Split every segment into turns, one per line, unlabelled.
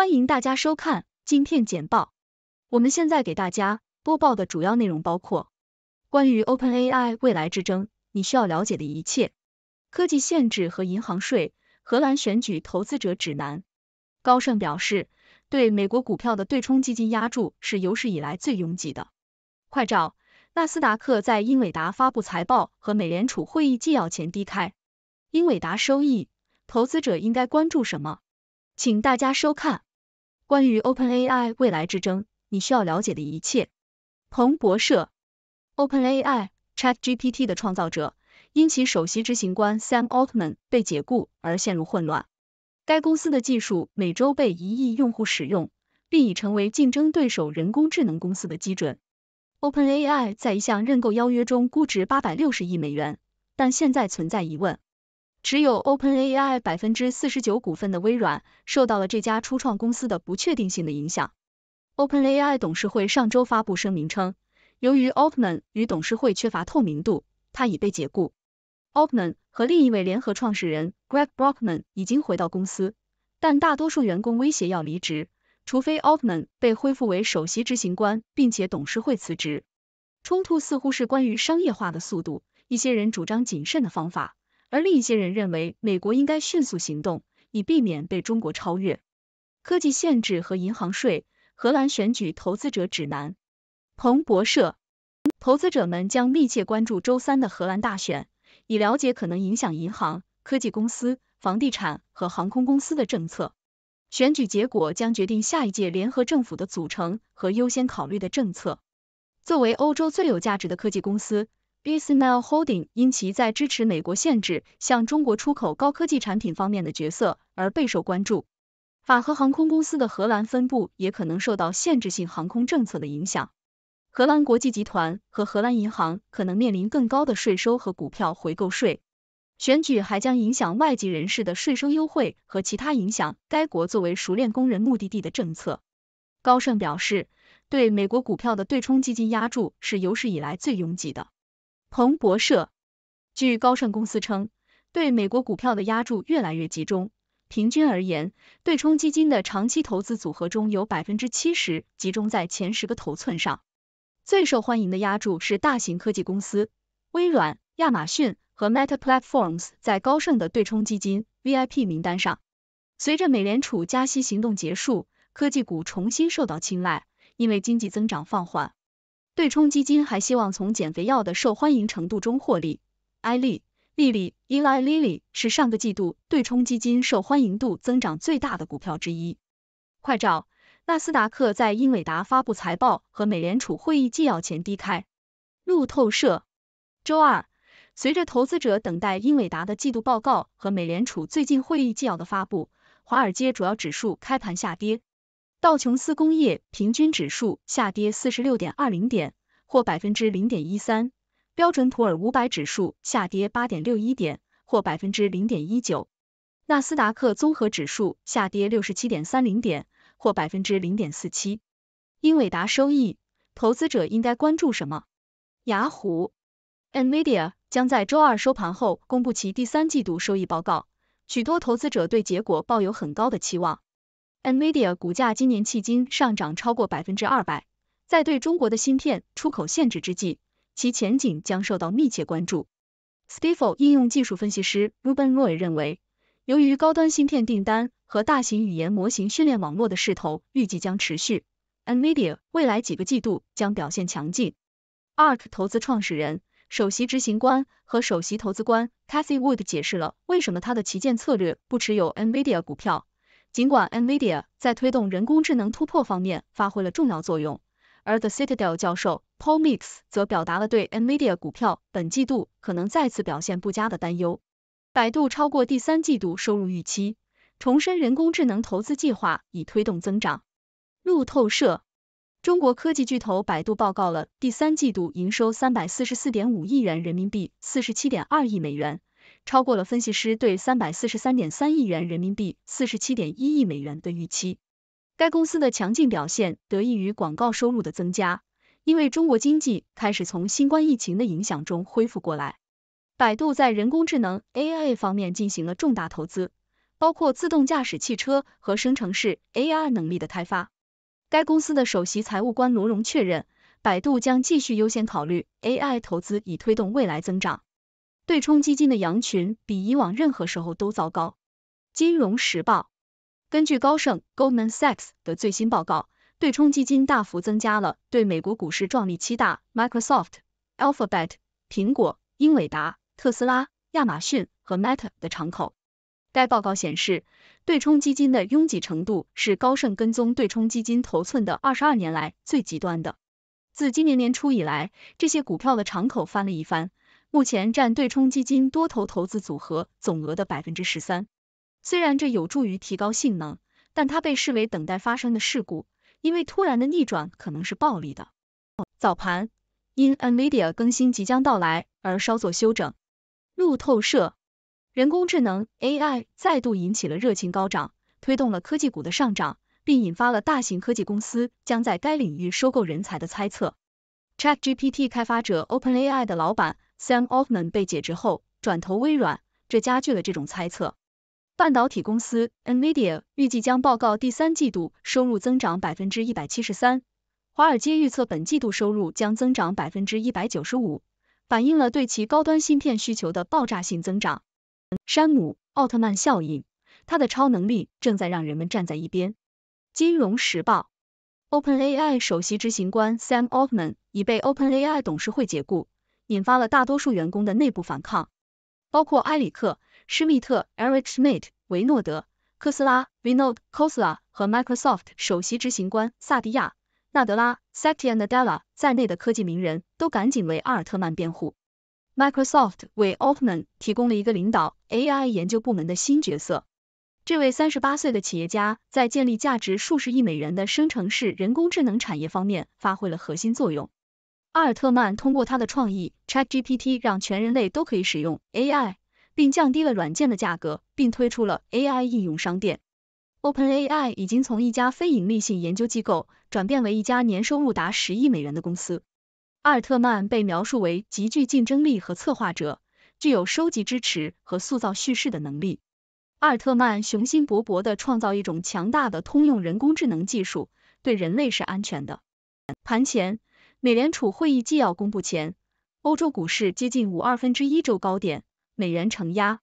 欢迎大家收看今片简报。我们现在给大家播报的主要内容包括：关于 OpenAI 未来之争，你需要了解的一切；科技限制和银行税；荷兰选举投资者指南；高盛表示对美国股票的对冲基金压注是有史以来最拥挤的。快照：纳斯达克在英伟达发布财报和美联储会议纪要前低开。英伟达收益，投资者应该关注什么？请大家收看。关于 OpenAI 未来之争，你需要了解的一切。彭博社，OpenAI ChatGPT 的创造者因其首席执行官 Sam Altman 被解雇而陷入混乱。该公司的技术每周被一亿用户使用，并已成为竞争对手人工智能公司的基准。OpenAI 在一项认购邀约中估值860亿美元，但现在存在疑问。持有 OpenAI 百分之四十九股份的微软受到了这家初创公司的不确定性的影响。OpenAI 董事会上周发布声明称，由于 Altman 与董事会缺乏透明度，他已被解雇。Altman 和另一位联合创始人 Greg Brockman 已经回到公司，但大多数员工威胁要离职，除非 Altman 被恢复为首席执行官，并且董事会辞职。冲突似乎是关于商业化的速度，一些人主张谨慎的方法。而另一些人认为，美国应该迅速行动，以避免被中国超越。科技限制和银行税。荷兰选举投资者指南。彭博社。投资者们将密切关注周三的荷兰大选，以了解可能影响银行、科技公司、房地产和航空公司的政策。选举结果将决定下一届联合政府的组成和优先考虑的政策。作为欧洲最有价值的科技公司。i s e l a i l Holding 因其在支持美国限制向中国出口高科技产品方面的角色而备受关注。法荷航空公司的荷兰分部也可能受到限制性航空政策的影响。荷兰国际集团和荷兰银行可能面临更高的税收和股票回购税。选举还将影响外籍人士的税收优惠和其他影响该国作为熟练工人目的地的政策。高盛表示，对美国股票的对冲基金押注是有史以来最拥挤的。彭博社，据高盛公司称，对美国股票的押注越来越集中。平均而言，对冲基金的长期投资组合中有百分之七十集中在前十个头寸上。最受欢迎的押注是大型科技公司，微软、亚马逊和 Meta Platforms 在高盛的对冲基金 VIP 名单上。随着美联储加息行动结束，科技股重新受到青睐，因为经济增长放缓。对冲基金还希望从减肥药的受欢迎程度中获利。埃利，莉莉，Eli Lilly 是上个季度对冲基金受欢迎度增长最大的股票之一。快照，纳斯达克在英伟达发布财报和美联储会议纪要前低开。路透社，周二，随着投资者等待英伟达的季度报告和美联储最近会议纪要的发布，华尔街主要指数开盘下跌。道琼斯工业平均指数下跌四十六点二零点，或百分之零点一三；标准普尔五百指数下跌八点六一点，或百分之零点一九；纳斯达克综合指数下跌六十七点三零点，或百分之零点四七。英伟达收益，投资者应该关注什么？雅虎，Nvidia 将在周二收盘后公布其第三季度收益报告，许多投资者对结果抱有很高的期望。NVIDIA 股价今年迄今上涨超过百分之二百，在对中国的芯片出口限制之际，其前景将受到密切关注。s t i f e 应用技术分析师 Ruben Roy 认为，由于高端芯片订单和大型语言模型训练网络的势头预计将持续，NVIDIA 未来几个季度将表现强劲。Arc 投资创始人、首席执行官和首席投资官 c a t h y Wood 解释了为什么他的旗舰策略不持有 NVIDIA 股票。尽管 Nvidia 在推动人工智能突破方面发挥了重要作用，而 The Citadel 教授 Paul Mix 则表达了对 Nvidia 股票本季度可能再次表现不佳的担忧。百度超过第三季度收入预期，重申人工智能投资计划以推动增长。路透社，中国科技巨头百度报告了第三季度营收三百四十四点五亿元人民币，四十七点二亿美元。超过了分析师对三百四十三点三亿元人民币、四十七点一亿美元的预期。该公司的强劲表现得益于广告收入的增加，因为中国经济开始从新冠疫情的影响中恢复过来。百度在人工智能 AI 方面进行了重大投资，包括自动驾驶汽车和生成式 AR 能力的开发。该公司的首席财务官罗荣确认，百度将继续优先考虑 AI 投资以推动未来增长。对冲基金的羊群比以往任何时候都糟糕。金融时报根据高盛 Goldman Sachs 的最新报告，对冲基金大幅增加了对美国股市壮丽七大 Microsoft、Alphabet、苹果、英伟达、特斯拉、亚马逊和 Meta 的敞口。该报告显示，对冲基金的拥挤程度是高盛跟踪对冲基金头寸的二十二年来最极端的。自今年年初以来，这些股票的敞口翻了一番。目前占对冲基金多头投资组合总额的百分之十三。虽然这有助于提高性能，但它被视为等待发生的事故，因为突然的逆转可能是暴力的。早盘因 Nvidia 更新即将到来而稍作休整。路透社，人工智能 AI 再度引起了热情高涨，推动了科技股的上涨，并引发了大型科技公司将在该领域收购人才的猜测。ChatGPT 开发者 OpenAI 的老板 Sam Altman 被解职后，转投微软，这加剧了这种猜测。半导体公司 NVIDIA 预计将报告第三季度收入增长百分之一百七十三，华尔街预测本季度收入将增长百分之一百九十五，反映了对其高端芯片需求的爆炸性增长。山姆·奥特曼效应，他的超能力正在让人们站在一边。《金融时报》。OpenAI 首席执行官 Sam Altman 已被 OpenAI 董事会解雇，引发了大多数员工的内部反抗。包括埃里克·施密特 （Eric Schmidt）、维诺德·科斯拉 （Vinod k o s l a 和 Microsoft 首席执行官萨蒂亚·纳德拉 （Satya Nadella） 在内的科技名人都赶紧为阿尔特曼辩护。Microsoft 为 Altman 提供了一个领导 AI 研究部门的新角色。这位三十八岁的企业家在建立价值数十亿美元的生成式人工智能产业方面发挥了核心作用。阿尔特曼通过他的创意 ChatGPT 让全人类都可以使用 AI，并降低了软件的价格，并推出了 AI 应用商店。OpenAI 已经从一家非营利性研究机构转变为一家年收入达十亿美元的公司。阿尔特曼被描述为极具竞争力和策划者，具有收集支持和塑造叙事的能力。阿尔特曼雄心勃勃地创造一种强大的通用人工智能技术，对人类是安全的。盘前，美联储会议纪要公布前，欧洲股市接近五二分之一周高点，美元承压。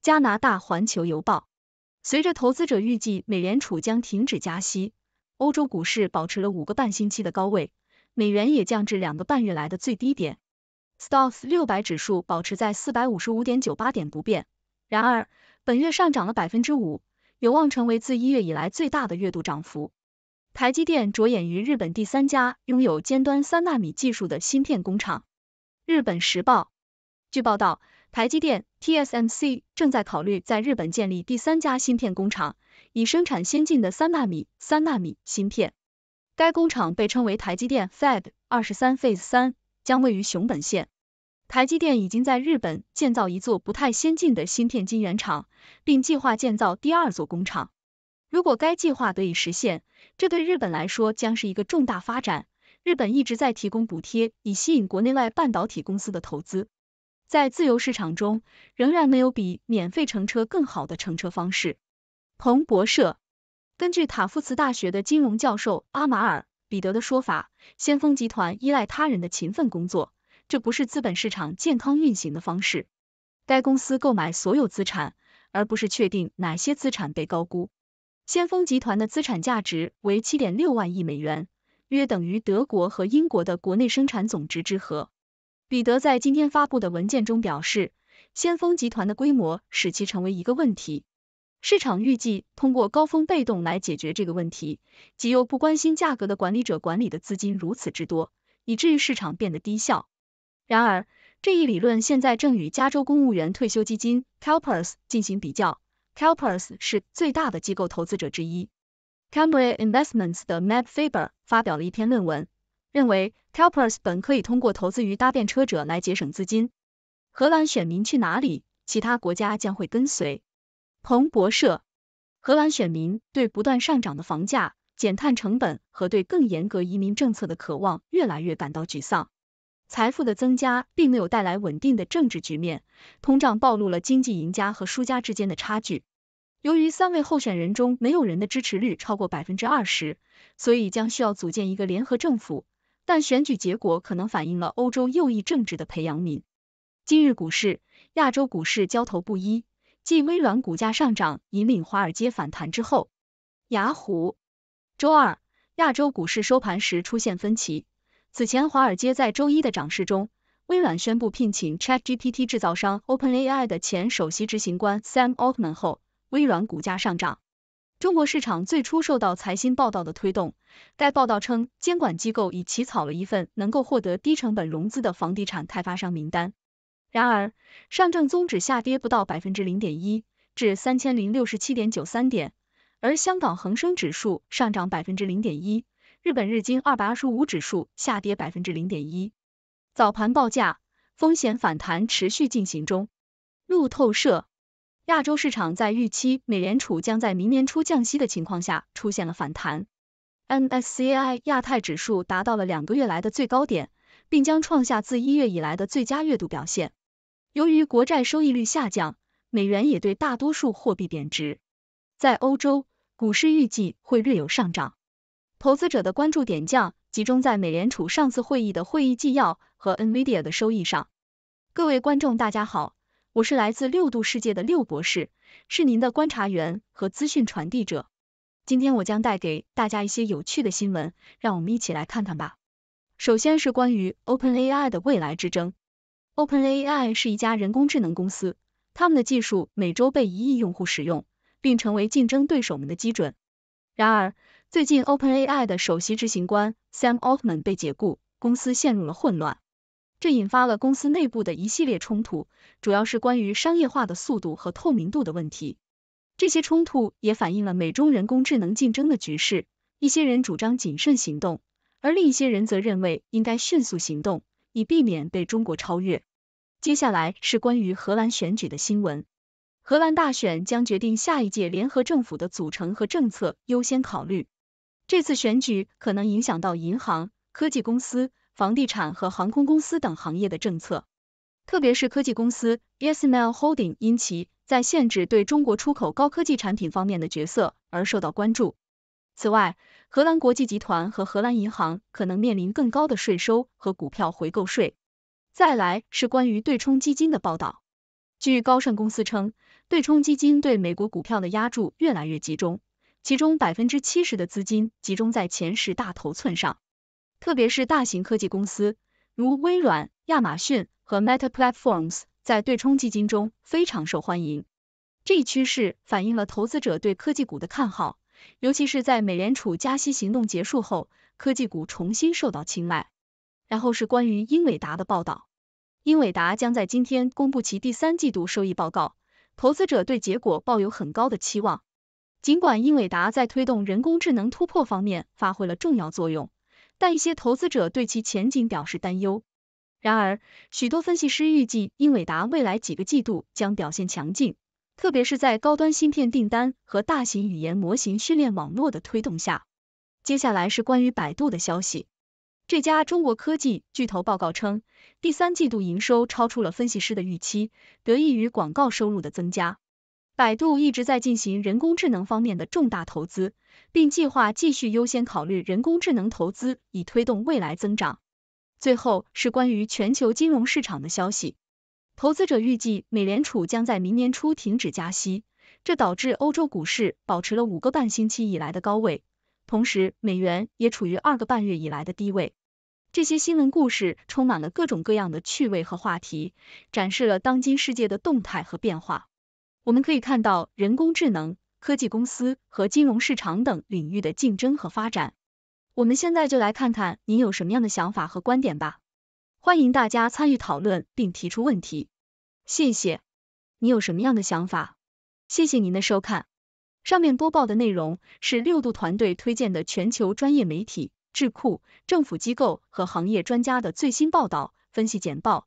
加拿大环球邮报，随着投资者预计美联储将停止加息，欧洲股市保持了五个半星期的高位，美元也降至两个半月来的最低点。S&P t o 600指数保持在455.98点不变，然而。本月上涨了百分之五，有望成为自一月以来最大的月度涨幅。台积电着眼于日本第三家拥有尖端三纳米技术的芯片工厂。日本时报据报道，台积电 （TSMC） 正在考虑在日本建立第三家芯片工厂，以生产先进的三纳米、三纳米芯片。该工厂被称为台积电 f a s e 二十三 Phase 三，将位于熊本县。台积电已经在日本建造一座不太先进的芯片晶圆厂，并计划建造第二座工厂。如果该计划得以实现，这对日本来说将是一个重大发展。日本一直在提供补贴以吸引国内外半导体公司的投资。在自由市场中，仍然没有比免费乘车更好的乘车方式。彭博社根据塔夫茨大学的金融教授阿马尔·彼得的说法，先锋集团依赖他人的勤奋工作。这不是资本市场健康运行的方式。该公司购买所有资产，而不是确定哪些资产被高估。先锋集团的资产价值为七点六万亿美元，约等于德国和英国的国内生产总值之和。彼得在今天发布的文件中表示，先锋集团的规模使其成为一个问题。市场预计通过高峰被动来解决这个问题，即由不关心价格的管理者管理的资金如此之多，以至于市场变得低效。然而，这一理论现在正与加州公务员退休基金 Calpers 进行比较，Calpers 是最大的机构投资者之一。c a m b r i a Investments 的 Matt Faber 发表了一篇论文，认为 Calpers 本可以通过投资于搭便车者来节省资金。荷兰选民去哪里？其他国家将会跟随。彭博社，荷兰选民对不断上涨的房价、减碳成本和对更严格移民政策的渴望，越来越感到沮丧。财富的增加并没有带来稳定的政治局面，通胀暴露了经济赢家和输家之间的差距。由于三位候选人中没有人的支持率超过百分之二十，所以将需要组建一个联合政府。但选举结果可能反映了欧洲右翼政治的培养皿。今日股市，亚洲股市交投不一。继微软股价上涨引领华尔街反弹之后，雅虎周二亚洲股市收盘时出现分歧。此前，华尔街在周一的涨势中，微软宣布聘请 ChatGPT 制造商 OpenAI 的前首席执行官 Sam Altman 后，微软股价上涨。中国市场最初受到财新报道的推动，该报道称监管机构已起草了一份能够获得低成本融资的房地产开发商名单。然而，上证综指下跌不到百分之零点一，至三千零六十七点九三点，而香港恒生指数上涨百分之零点一。日本日经二百二十五指数下跌百分之零点一。早盘报价，风险反弹持续进行中。路透社，亚洲市场在预期美联储将在明年初降息的情况下出现了反弹。MSCI 亚太指数达到了两个月来的最高点，并将创下自一月以来的最佳月度表现。由于国债收益率下降，美元也对大多数货币贬值。在欧洲，股市预计会略有上涨。投资者的关注点将集中在美联储上次会议的会议纪要和 NVIDIA 的收益上。各位观众，大家好，我是来自六度世界的六博士，是您的观察员和资讯传递者。今天我将带给大家一些有趣的新闻，让我们一起来看看吧。首先是关于 OpenAI 的未来之争。OpenAI 是一家人工智能公司，他们的技术每周被一亿用户使用，并成为竞争对手们的基准。然而，最近，OpenAI 的首席执行官 Sam Altman 被解雇，公司陷入了混乱。这引发了公司内部的一系列冲突，主要是关于商业化的速度和透明度的问题。这些冲突也反映了美中人工智能竞争的局势。一些人主张谨慎行动，而另一些人则认为应该迅速行动，以避免被中国超越。接下来是关于荷兰选举的新闻。荷兰大选将决定下一届联合政府的组成和政策优先考虑。这次选举可能影响到银行、科技公司、房地产和航空公司等行业的政策，特别是科技公司 e s m l Holding 因其在限制对中国出口高科技产品方面的角色而受到关注。此外，荷兰国际集团和荷兰银行可能面临更高的税收和股票回购税。再来是关于对冲基金的报道，据高盛公司称，对冲基金对美国股票的押注越来越集中。其中百分之七十的资金集中在前十大头寸上，特别是大型科技公司，如微软、亚马逊和 Meta Platforms，在对冲基金中非常受欢迎。这一趋势反映了投资者对科技股的看好，尤其是在美联储加息行动结束后，科技股重新受到青睐。然后是关于英伟达的报道，英伟达将在今天公布其第三季度收益报告，投资者对结果抱有很高的期望。尽管英伟达在推动人工智能突破方面发挥了重要作用，但一些投资者对其前景表示担忧。然而，许多分析师预计英伟达未来几个季度将表现强劲，特别是在高端芯片订单和大型语言模型训练网络的推动下。接下来是关于百度的消息，这家中国科技巨头报告称，第三季度营收超出了分析师的预期，得益于广告收入的增加。百度一直在进行人工智能方面的重大投资，并计划继续优先考虑人工智能投资，以推动未来增长。最后是关于全球金融市场的消息，投资者预计美联储将在明年初停止加息，这导致欧洲股市保持了五个半星期以来的高位，同时美元也处于二个半月以来的低位。这些新闻故事充满了各种各样的趣味和话题，展示了当今世界的动态和变化。我们可以看到人工智能、科技公司和金融市场等领域的竞争和发展。我们现在就来看看您有什么样的想法和观点吧。欢迎大家参与讨论并提出问题。谢谢。你有什么样的想法？谢谢您的收看。上面播报的内容是六度团队推荐的全球专业媒体、智库、政府机构和行业专家的最新报道、分析简报。